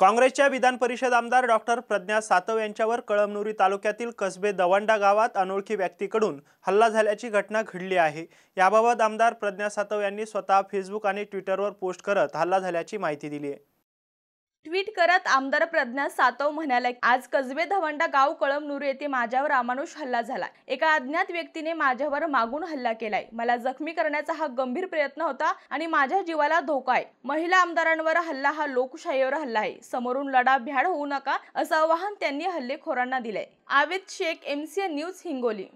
काँग्रेसच्या विधान परिषद आमदार डॉक्टर प्रज्ञा सातव यांच्यावर कळमनुरी तालुक्यातील कसबे दवंडा गावात अनोळखी व्यक्तीकडून हल्ला झाल्याची घटना घडली आहे याबाबत आमदार प्रज्ञा सातव यांनी स्वतः फेसबुक आणि ट्विटरवर पोस्ट करत हल्ला झाल्याची माहिती दिली आहे ट्विट करत आमदार प्रज्ञा सातव म्हणाले आज कजवे धवंडा गाव कळमनूर येथे माझ्यावर अमानुष हल्ला झाला एका अज्ञात व्यक्तीने माझ्यावर मागून हल्ला केलाय मला जखमी करण्याचा हा गंभीर प्रयत्न होता आणि माझ्या जीवाला धोका आहे महिला आमदारांवर हल्ला हा लोकशाहीवर हल्ला आहे समोरून लढा भ्याड होऊ नका असं आवाहन त्यांनी हल्लेखोरांना दिलंय आवेद शेख एमसीए न्यूज हिंगोली